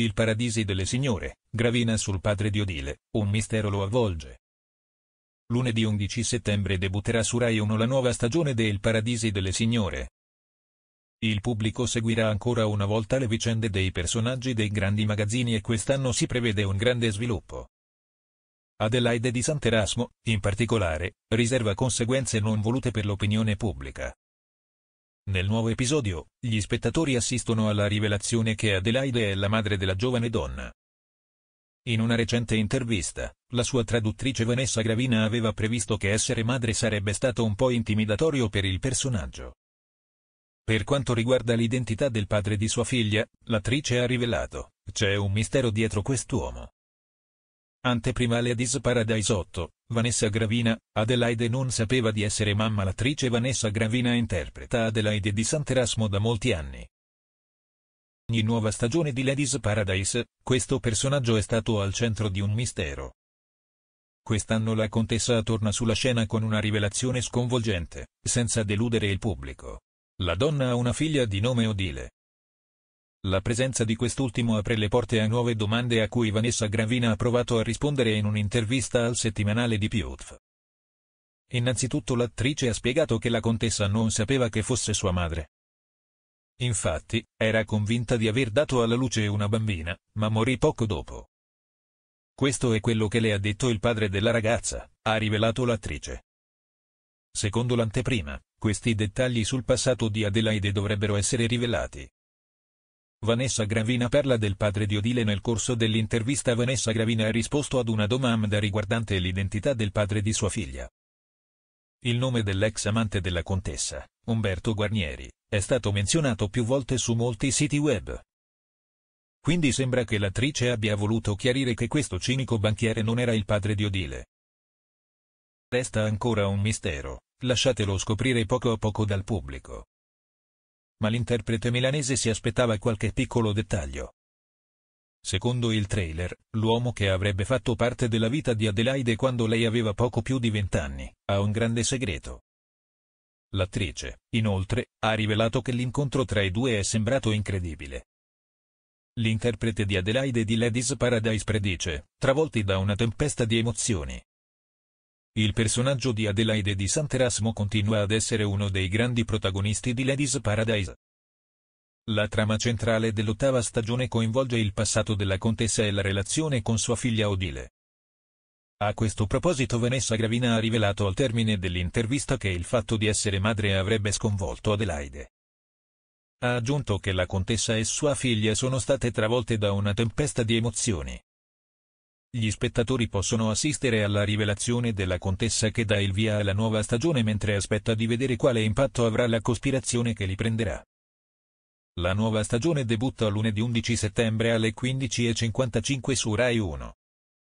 Il paradisi delle signore, gravina sul padre di Odile, un mistero lo avvolge. Lunedì 11 settembre debutterà su Rai 1 la nuova stagione de Il paradisi delle signore. Il pubblico seguirà ancora una volta le vicende dei personaggi dei grandi magazzini e quest'anno si prevede un grande sviluppo. Adelaide di Sant'Erasmo, in particolare, riserva conseguenze non volute per l'opinione pubblica. Nel nuovo episodio, gli spettatori assistono alla rivelazione che Adelaide è la madre della giovane donna. In una recente intervista, la sua traduttrice Vanessa Gravina aveva previsto che essere madre sarebbe stato un po' intimidatorio per il personaggio. Per quanto riguarda l'identità del padre di sua figlia, l'attrice ha rivelato, c'è un mistero dietro quest'uomo. Anteprima Ladies Paradise 8, Vanessa Gravina, Adelaide non sapeva di essere mamma l'attrice Vanessa Gravina interpreta Adelaide di Sant'Erasmo da molti anni. Ogni nuova stagione di Ladies Paradise, questo personaggio è stato al centro di un mistero. Quest'anno la contessa torna sulla scena con una rivelazione sconvolgente, senza deludere il pubblico. La donna ha una figlia di nome Odile. La presenza di quest'ultimo apre le porte a nuove domande a cui Vanessa Gravina ha provato a rispondere in un'intervista al settimanale di Piotr. Innanzitutto l'attrice ha spiegato che la contessa non sapeva che fosse sua madre. Infatti, era convinta di aver dato alla luce una bambina, ma morì poco dopo. Questo è quello che le ha detto il padre della ragazza, ha rivelato l'attrice. Secondo l'anteprima, questi dettagli sul passato di Adelaide dovrebbero essere rivelati. Vanessa Gravina parla del padre di Odile nel corso dell'intervista Vanessa Gravina ha risposto ad una domanda riguardante l'identità del padre di sua figlia. Il nome dell'ex amante della contessa, Umberto Guarnieri, è stato menzionato più volte su molti siti web. Quindi sembra che l'attrice abbia voluto chiarire che questo cinico banchiere non era il padre di Odile. Resta ancora un mistero, lasciatelo scoprire poco a poco dal pubblico ma l'interprete milanese si aspettava qualche piccolo dettaglio. Secondo il trailer, l'uomo che avrebbe fatto parte della vita di Adelaide quando lei aveva poco più di vent'anni, ha un grande segreto. L'attrice, inoltre, ha rivelato che l'incontro tra i due è sembrato incredibile. L'interprete di Adelaide di Ladies Paradise predice, travolti da una tempesta di emozioni, il personaggio di Adelaide di Sant'Erasmo continua ad essere uno dei grandi protagonisti di Ladies Paradise. La trama centrale dell'ottava stagione coinvolge il passato della contessa e la relazione con sua figlia Odile. A questo proposito Vanessa Gravina ha rivelato al termine dell'intervista che il fatto di essere madre avrebbe sconvolto Adelaide. Ha aggiunto che la contessa e sua figlia sono state travolte da una tempesta di emozioni. Gli spettatori possono assistere alla rivelazione della contessa che dà il via alla nuova stagione mentre aspetta di vedere quale impatto avrà la cospirazione che li prenderà. La nuova stagione debutta lunedì 11 settembre alle 15.55 su Rai 1.